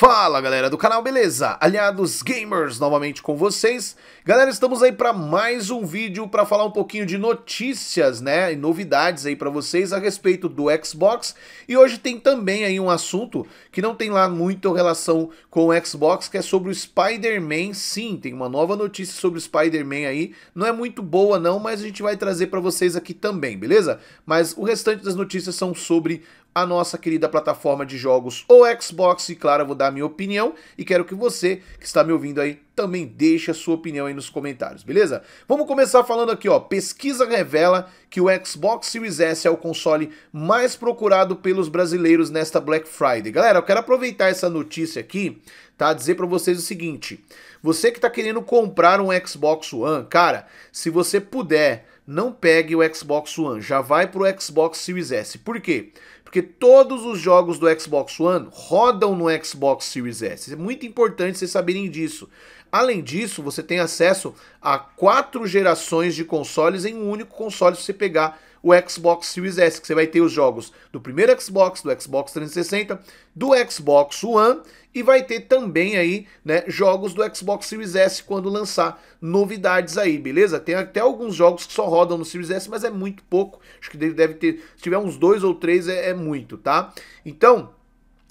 Fala galera do canal, beleza? Aliados Gamers novamente com vocês. Galera, estamos aí para mais um vídeo para falar um pouquinho de notícias, né, e novidades aí para vocês a respeito do Xbox. E hoje tem também aí um assunto que não tem lá muito relação com o Xbox, que é sobre o Spider-Man. Sim, tem uma nova notícia sobre o Spider-Man aí. Não é muito boa não, mas a gente vai trazer para vocês aqui também, beleza? Mas o restante das notícias são sobre a nossa querida plataforma de jogos ou Xbox. E claro, eu vou dar a minha opinião e quero que você que está me ouvindo aí também deixe a sua opinião aí nos comentários, beleza? Vamos começar falando aqui, ó. Pesquisa revela que o Xbox Series S é o console mais procurado pelos brasileiros nesta Black Friday. Galera, eu quero aproveitar essa notícia aqui, tá? Dizer para vocês o seguinte: você que está querendo comprar um Xbox One, cara, se você puder não pegue o Xbox One, já vai pro Xbox Series S. Por quê? porque todos os jogos do Xbox One rodam no Xbox Series S. É muito importante vocês saberem disso. Além disso, você tem acesso a quatro gerações de consoles em um único console se você pegar o Xbox Series S, que você vai ter os jogos do primeiro Xbox, do Xbox 360, do Xbox One e vai ter também aí, né, jogos do Xbox Series S quando lançar novidades aí, beleza? Tem até alguns jogos que só rodam no Series S, mas é muito pouco. Acho que deve ter, se tiver uns dois ou três é, é muito, tá? Então,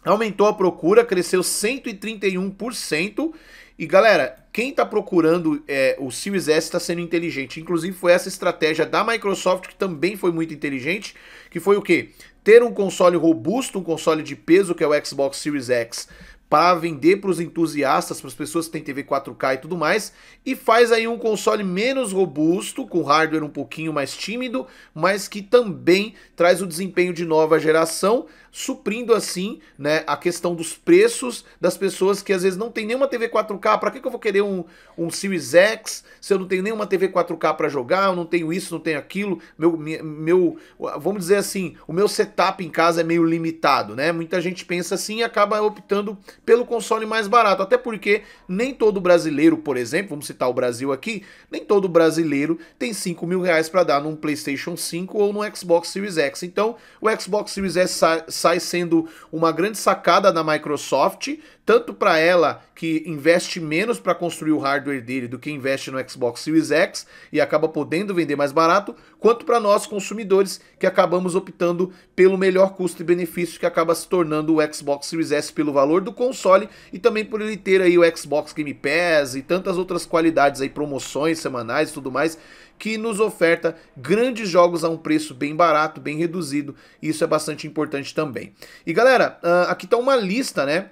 aumentou a procura, cresceu 131% e galera, quem está procurando é, o Series S está sendo inteligente. Inclusive foi essa estratégia da Microsoft que também foi muito inteligente, que foi o quê? Ter um console robusto, um console de peso que é o Xbox Series X, para vender para os entusiastas, para as pessoas que têm TV 4K e tudo mais, e faz aí um console menos robusto, com hardware um pouquinho mais tímido, mas que também traz o desempenho de nova geração, suprindo assim né, a questão dos preços das pessoas que às vezes não tem nenhuma TV 4K. Para que, que eu vou querer um, um Series X se eu não tenho nenhuma TV 4K para jogar? Eu não tenho isso, não tenho aquilo. Meu, meu, vamos dizer assim, o meu setup em casa é meio limitado, né? Muita gente pensa assim e acaba optando pelo console mais barato. Até porque nem todo brasileiro, por exemplo, vamos citar o Brasil aqui, nem todo brasileiro tem 5 mil reais para dar num PlayStation 5 ou no Xbox Series X. Então, o Xbox Series S sai sendo uma grande sacada da Microsoft, tanto para ela que investe menos para construir o hardware dele do que investe no Xbox Series X e acaba podendo vender mais barato, quanto para nós consumidores que acabamos optando pelo melhor custo e benefício que acaba se tornando o Xbox Series S pelo valor do console e também por ele ter aí o Xbox Game Pass e tantas outras qualidades aí, promoções semanais e tudo mais que nos oferta grandes jogos a um preço bem barato, bem reduzido. Isso é bastante importante também. E galera, ah, aqui está uma lista, né?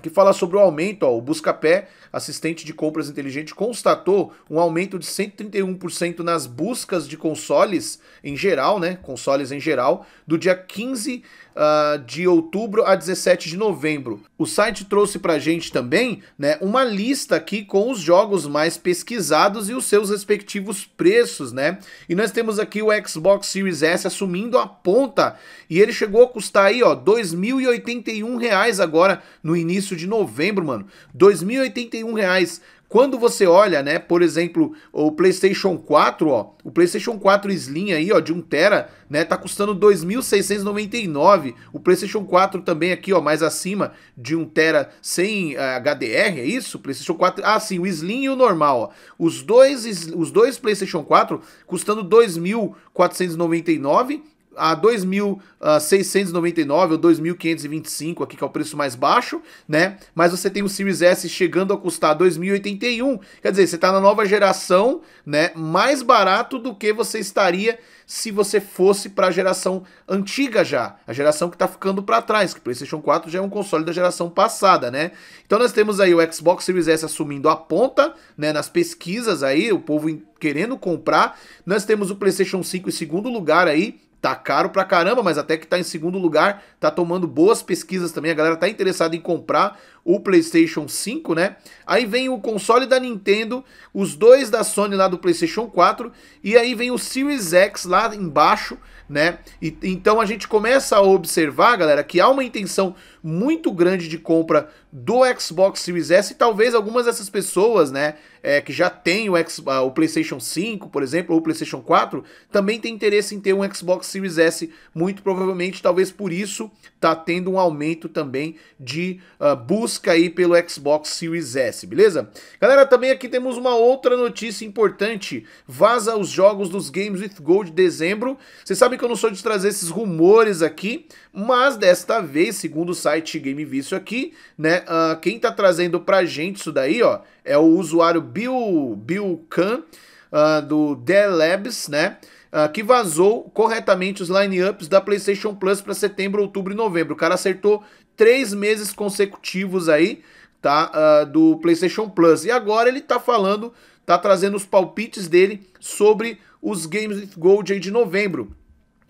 que fala sobre o aumento, ó, o Buscapé, assistente de compras inteligente, constatou um aumento de 131% nas buscas de consoles em geral, né, consoles em geral, do dia 15 uh, de outubro a 17 de novembro. O site trouxe para gente também né, uma lista aqui com os jogos mais pesquisados e os seus respectivos preços, né? E nós temos aqui o Xbox Series S assumindo a ponta e ele chegou a custar aí, ó, R$ reais agora no início de novembro, mano. R$ reais. Quando você olha, né, por exemplo, o PlayStation 4, ó, o PlayStation 4 Slim aí, ó, de 1 tera, né, tá custando 2.699. O PlayStation 4 também aqui, ó, mais acima de 1 tera sem uh, eh, HDR, é isso? PlayStation 4, ah, sim, o Slim e o normal, ó. Os dois os dois PlayStation 4 custando 2.499 a 2.699 ah, ou 2.525 aqui, que é o preço mais baixo, né? Mas você tem o Series S chegando a custar 2.081, quer dizer, você está na nova geração, né? Mais barato do que você estaria se você fosse para a geração antiga já, a geração que está ficando para trás, que o PlayStation 4 já é um console da geração passada, né? Então nós temos aí o Xbox Series S assumindo a ponta, né, nas pesquisas aí, o povo querendo comprar. Nós temos o PlayStation 5 em segundo lugar aí, Tá caro pra caramba, mas até que tá em segundo lugar, tá tomando boas pesquisas também. A galera tá interessada em comprar o PlayStation 5, né? Aí vem o console da Nintendo, os dois da Sony lá do PlayStation 4 e aí vem o Series X lá embaixo, né? E, então a gente começa a observar, galera, que há uma intenção muito grande de compra do Xbox Series S e talvez algumas dessas pessoas, né, é, que já tem o, X, ah, o PlayStation 5, por exemplo, ou o PlayStation 4, também tem interesse em ter um Xbox Series S, muito provavelmente, talvez por isso tá tendo um aumento também de uh, busca busca aí pelo Xbox Series S, beleza? Galera, também aqui temos uma outra notícia importante. Vaza os jogos dos Games with Gold de dezembro. Vocês sabem que eu não sou de trazer esses rumores aqui, mas desta vez, segundo o site Game Vício aqui, né, uh, quem tá trazendo pra gente isso daí, ó, é o usuário Bill, Bill Khan, uh, ah, do The Labs, né, Uh, que vazou corretamente os lineups da PlayStation Plus para setembro, outubro e novembro. O cara acertou três meses consecutivos aí, tá? Uh, do PlayStation Plus. E agora ele tá falando, tá trazendo os palpites dele sobre os Games with Gold aí de novembro.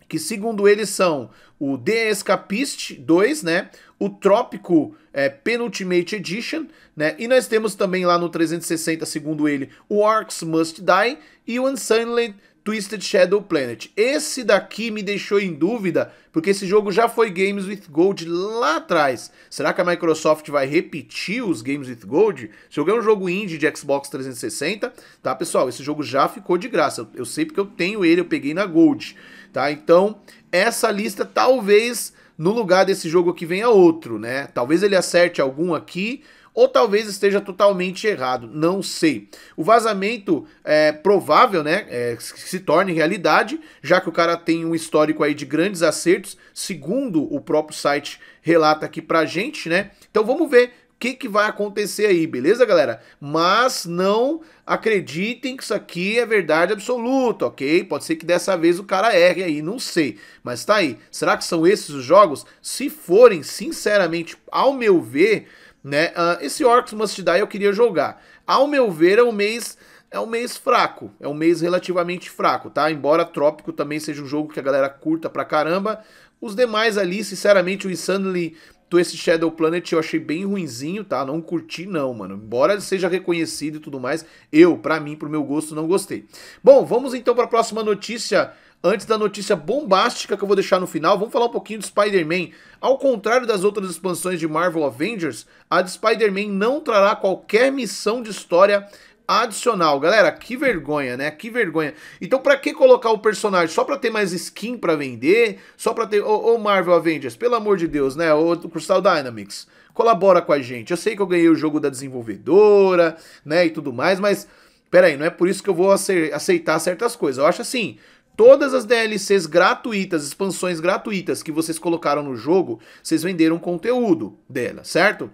Que segundo ele são o The Escapist 2, né? O Trópico é, Penultimate Edition, né? E nós temos também lá no 360, segundo ele, o Orcs Must Die e o Unsilent Twisted Shadow Planet. Esse daqui me deixou em dúvida, porque esse jogo já foi Games with Gold lá atrás. Será que a Microsoft vai repetir os Games with Gold? Se eu ganhar um jogo indie de Xbox 360, tá, pessoal? Esse jogo já ficou de graça. Eu, eu sei porque eu tenho ele, eu peguei na Gold, tá? Então, essa lista talvez no lugar desse jogo aqui venha outro, né? Talvez ele acerte algum aqui, ou talvez esteja totalmente errado, não sei. O vazamento é provável, né, é, que se torne realidade, já que o cara tem um histórico aí de grandes acertos, segundo o próprio site relata aqui pra gente, né? Então vamos ver que, que vai acontecer aí, beleza, galera? Mas não acreditem que isso aqui é verdade absoluta, ok? Pode ser que dessa vez o cara erre aí, não sei. Mas tá aí. Será que são esses os jogos? Se forem, sinceramente, ao meu ver, né? Uh, esse Orcs Must Die eu queria jogar. Ao meu ver, é um mês é um mês fraco, é um mês relativamente fraco, tá? Embora Trópico também seja um jogo que a galera curta pra caramba, os demais ali, sinceramente, o Insanely to esse Shadow Planet eu achei bem ruinzinho, tá? Não curti não, mano. Embora seja reconhecido e tudo mais, eu, pra mim, pro meu gosto, não gostei. Bom, vamos então pra próxima notícia Antes da notícia bombástica que eu vou deixar no final, vamos falar um pouquinho de Spider-Man. Ao contrário das outras expansões de Marvel Avengers, a de Spider-Man não trará qualquer missão de história adicional. Galera, que vergonha, né? Que vergonha. Então, para que colocar o personagem? Só para ter mais skin para vender? Só para ter. Ô, Marvel Avengers, pelo amor de Deus, né? Ô, Crystal Dynamics, colabora com a gente. Eu sei que eu ganhei o jogo da desenvolvedora, né? E tudo mais, mas. Peraí, não é por isso que eu vou aceitar certas coisas. Eu acho assim, Todas as DLCs gratuitas, expansões gratuitas que vocês colocaram no jogo, vocês venderam conteúdo dela, certo?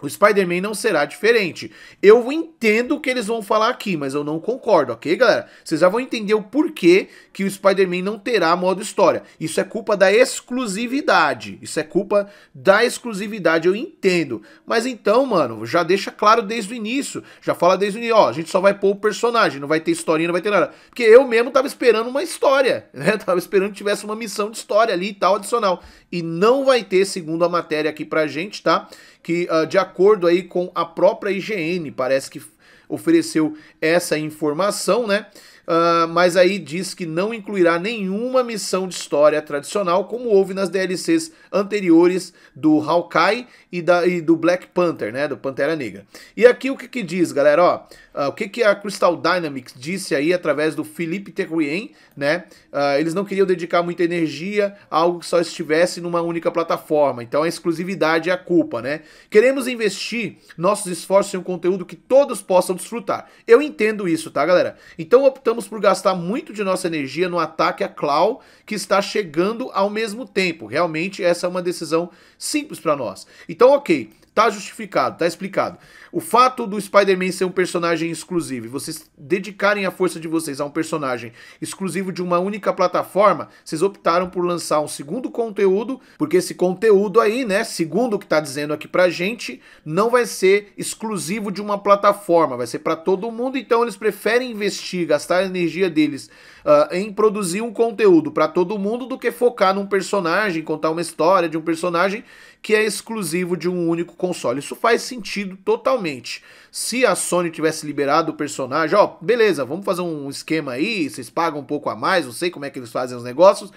O Spider-Man não será diferente. Eu entendo o que eles vão falar aqui, mas eu não concordo, ok, galera? Vocês já vão entender o porquê que o Spider-Man não terá modo história. Isso é culpa da exclusividade. Isso é culpa da exclusividade, eu entendo. Mas então, mano, já deixa claro desde o início. Já fala desde o início, ó, a gente só vai pôr o personagem, não vai ter historinha, não vai ter nada. Porque eu mesmo tava esperando uma história, né? Tava esperando que tivesse uma missão de história ali e tal, adicional. E não vai ter, segundo a matéria aqui pra gente, tá? que, uh, de acordo aí com a própria IGN, parece que ofereceu essa informação, né? Ah, mas aí diz que não incluirá nenhuma missão de história tradicional, como houve nas DLCs anteriores do Hawkeye e, da, e do Black Panther, né? Do Pantera Negra. E aqui o que, que diz, galera? Ó, uh, o que, que a Crystal Dynamics disse aí através do Felipe Terrien, né? Uh, eles não queriam dedicar muita energia a algo que só estivesse numa única plataforma. Então a exclusividade é a culpa, né? Queremos investir nossos esforços em um conteúdo que todos possam desfrutar. Eu entendo isso, tá, galera? Então optamos por gastar muito de nossa energia no ataque a Clau, que está chegando ao mesmo tempo. Realmente, essa é uma decisão simples para nós. Então, ok, tá justificado, tá explicado. O fato do Spider-Man ser um personagem exclusivo e vocês dedicarem a força de vocês a um personagem exclusivo de uma única plataforma, vocês optaram por lançar um segundo conteúdo, porque esse conteúdo aí, né, segundo o que tá dizendo aqui pra gente, não vai ser exclusivo de uma plataforma, vai ser para todo mundo, então eles preferem investir, gastar energia deles uh, em produzir um conteúdo para todo mundo do que focar num personagem, contar uma história de um personagem que é exclusivo de um único console. Isso faz sentido totalmente. Se a Sony tivesse liberado o personagem, ó, beleza, vamos fazer um esquema aí, vocês pagam um pouco a mais, não sei como é que eles fazem os negócios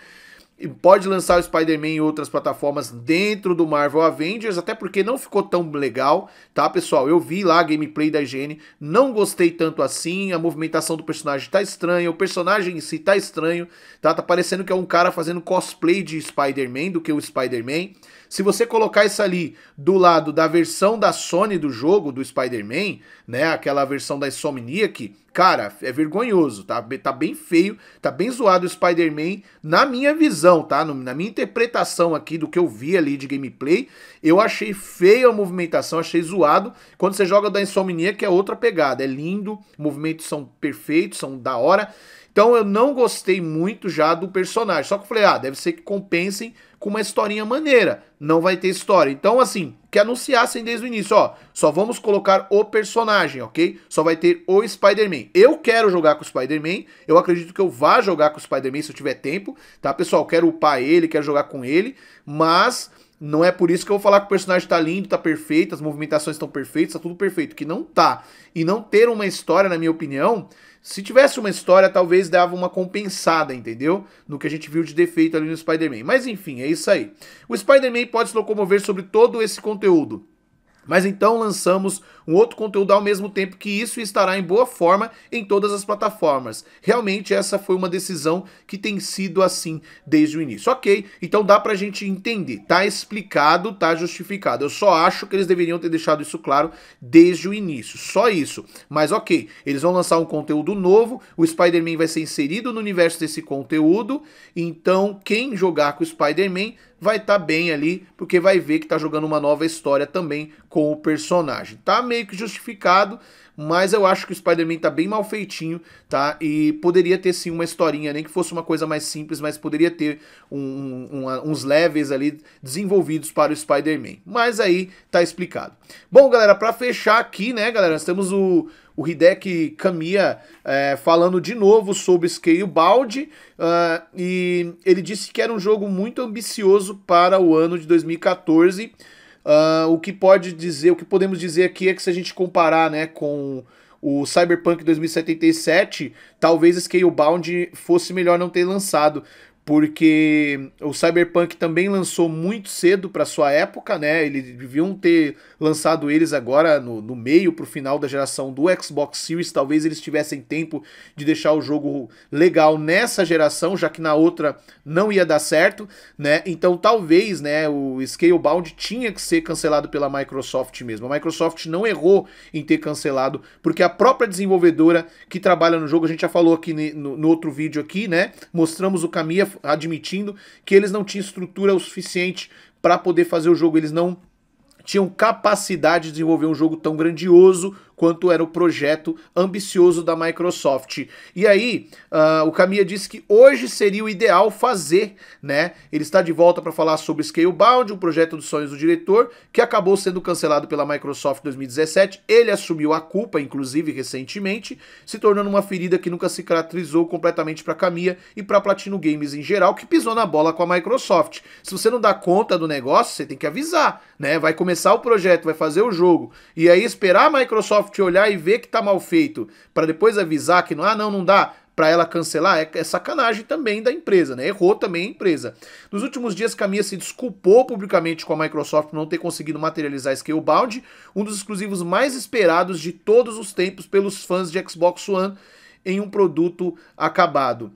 pode lançar o Spider-Man em outras plataformas dentro do Marvel Avengers, até porque não ficou tão legal, tá, pessoal? Eu vi lá a gameplay da IGN, não gostei tanto assim, a movimentação do personagem tá estranha, o personagem em si tá estranho, tá? Tá parecendo que é um cara fazendo cosplay de Spider-Man do que o Spider-Man. Se você colocar isso ali do lado da versão da Sony do jogo, do Spider-Man, né? Aquela versão da Insomniac, cara, é vergonhoso, tá? Tá bem feio, tá bem zoado o Spider-Man na minha visão, tá? Na minha interpretação aqui do que eu vi ali de gameplay, eu achei feio a movimentação, achei zoado. Quando você joga da Insomniac, que é outra pegada, é lindo, movimentos são perfeitos, são da hora. Então eu não gostei muito já do personagem, só que eu falei, ah, deve ser que compensem com uma historinha maneira. Não vai ter história. Então, assim, que anunciassem desde o início, ó. Só vamos colocar o personagem, ok? Só vai ter o Spider-Man. Eu quero jogar com o Spider-Man. Eu acredito que eu vá jogar com o Spider-Man se eu tiver tempo, tá, pessoal? Quero upar ele, quero jogar com ele. Mas não é por isso que eu vou falar que o personagem tá lindo, tá perfeito, as movimentações estão perfeitas, tá tudo perfeito. Que não tá. E não ter uma história, na minha opinião, se tivesse uma história, talvez dava uma compensada, entendeu? No que a gente viu de defeito ali no Spider-Man. Mas enfim, é isso aí. O Spider-Man pode se locomover sobre todo esse conteúdo. Mas então lançamos um outro conteúdo ao mesmo tempo que isso estará em boa forma em todas as plataformas. Realmente essa foi uma decisão que tem sido assim desde o início. Ok, então dá pra gente entender, tá explicado, tá justificado. Eu só acho que eles deveriam ter deixado isso claro desde o início, só isso. Mas ok, eles vão lançar um conteúdo novo, o Spider-Man vai ser inserido no universo desse conteúdo, então quem jogar com o Spider-Man vai estar tá bem ali, porque vai ver que tá jogando uma nova história também com o personagem. Tá meio meio que justificado, mas eu acho que o Spider-Man tá bem mal feitinho, tá? E poderia ter sim uma historinha, nem que fosse uma coisa mais simples, mas poderia ter um, um, uns levels ali desenvolvidos para o Spider-Man. Mas aí tá explicado. Bom, galera, para fechar aqui, né, galera, nós temos o, o Kamiya é, falando de novo sobre Scalebound uh, e ele disse que era um jogo muito ambicioso para o ano de 2014 Uh, o que pode dizer, o que podemos dizer aqui é que se a gente comparar né, com o Cyberpunk 2077, talvez Scalebound fosse melhor não ter lançado, porque o Cyberpunk também lançou muito cedo para sua época, né? Eles deviam ter lançado eles agora no, no meio para o final da geração do Xbox Series. Talvez eles tivessem tempo de deixar o jogo legal nessa geração, já que na outra não ia dar certo, né? Então talvez, né? O Scalebound tinha que ser cancelado pela Microsoft mesmo. A Microsoft não errou em ter cancelado, porque a própria desenvolvedora que trabalha no jogo, a gente já falou aqui no, no outro vídeo aqui, né? Mostramos o caminho admitindo que eles não tinham estrutura o suficiente para poder fazer o jogo, eles não tinham capacidade de desenvolver um jogo tão grandioso quanto era o projeto ambicioso da Microsoft. E aí, uh, o Camia disse que hoje seria o ideal fazer, né? Ele está de volta para falar sobre Scalebound, o um projeto dos sonhos do diretor, que acabou sendo cancelado pela Microsoft em 2017. Ele assumiu a culpa, inclusive, recentemente, se tornando uma ferida que nunca cicatrizou completamente para Camia e para Platino Games em geral, que pisou na bola com a Microsoft. Se você não dá conta do negócio, você tem que avisar, né? Vai começar o projeto, vai fazer o jogo, e aí esperar a Microsoft Microsoft olhar e ver que tá mal feito, para depois avisar que não, ah, não, não dá, para ela cancelar é, é, sacanagem também da empresa, né? Errou também a empresa. Nos últimos dias, Caminha se desculpou publicamente com a Microsoft por não ter conseguido materializar Scalebound, um dos exclusivos mais esperados de todos os tempos pelos fãs de Xbox One em um produto acabado.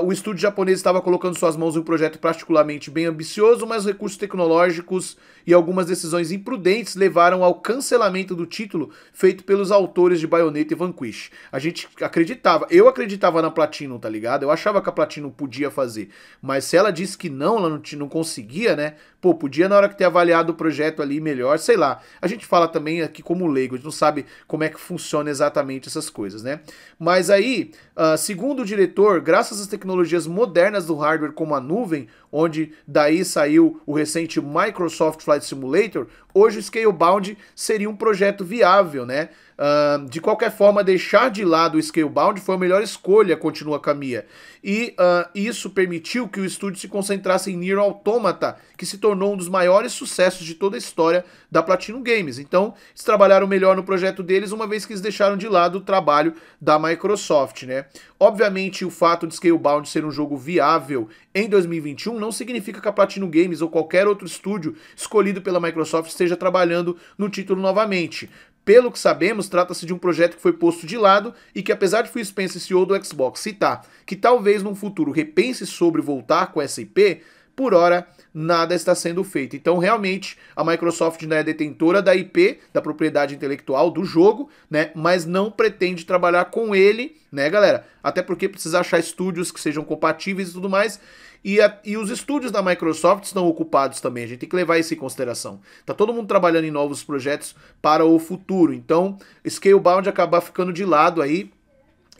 Uh, o estúdio japonês estava colocando suas mãos em um projeto particularmente bem ambicioso, mas recursos tecnológicos e algumas decisões imprudentes levaram ao cancelamento do título feito pelos autores de Bayonetta e Vanquish. A gente acreditava, eu acreditava na Platinum, tá ligado? Eu achava que a Platinum podia fazer, mas se ela disse que não, ela não, não conseguia, né? Pô, podia na hora que ter avaliado o projeto ali melhor, sei lá. A gente fala também aqui como leigo, a gente não sabe como é que funciona exatamente essas coisas, né? Mas aí, uh, segundo o diretor, graças às tecnologias modernas do hardware como a nuvem, onde daí saiu o recente Microsoft Flight Simulator, hoje o Scalebound seria um projeto viável, né? Uh, de qualquer forma, deixar de lado o Scalebound foi a melhor escolha, continua Camilla. E uh, isso permitiu que o estúdio se concentrasse em Nier Automata, que se tornou um dos maiores sucessos de toda a história da Platinum Games. Então, eles trabalharam melhor no projeto deles, uma vez que eles deixaram de lado o trabalho da Microsoft, né? Obviamente, o fato de Scalebound ser um jogo viável em 2021 não significa que a Platinum Games ou qualquer outro estúdio escolhido pela Microsoft esteja trabalhando no título novamente. Pelo que sabemos, trata-se de um projeto que foi posto de lado e que, apesar de Phil Spencer, CEO do Xbox, citar que talvez num futuro repense sobre voltar com essa IP, por hora nada está sendo feito. Então, realmente, a Microsoft não né, é detentora da IP, da propriedade intelectual do jogo, né, mas não pretende trabalhar com ele, né, galera? Até porque precisa achar estúdios que sejam compatíveis e tudo mais. E, a, e, os estúdios da Microsoft estão ocupados também. A gente tem que levar isso em consideração. Tá todo mundo trabalhando em novos projetos para o futuro. Então, Scalebound acabar ficando de lado aí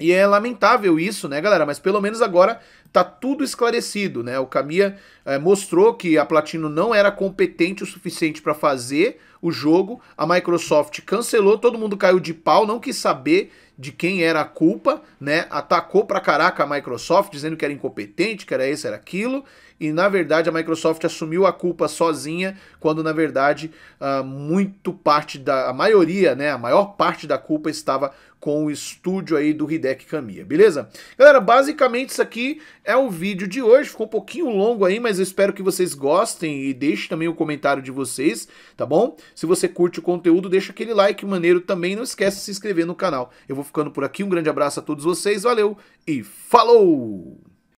e é lamentável isso, né, galera? Mas pelo menos agora tá tudo esclarecido, né? O Camia é, eh, mostrou que a Platino não era competente o suficiente para fazer o jogo. A Microsoft cancelou, todo mundo caiu de pau, não quis saber de quem era a culpa, né? Atacou pra caraca a Microsoft, dizendo que era incompetente, que era isso, era aquilo. E na verdade a Microsoft assumiu a culpa sozinha, quando na verdade uh, muito parte da a maioria, né, a maior parte da culpa estava com o estúdio aí do Hideki Kamiya, beleza? Galera, basicamente isso aqui é o vídeo de hoje, ficou um pouquinho longo aí, mas eu espero que vocês gostem e deixe também o comentário de vocês, tá bom? Se você curte o conteúdo, deixa aquele like maneiro também, não esquece de se inscrever no canal. Eu vou ficando por aqui, um grande abraço a todos vocês, valeu e falou!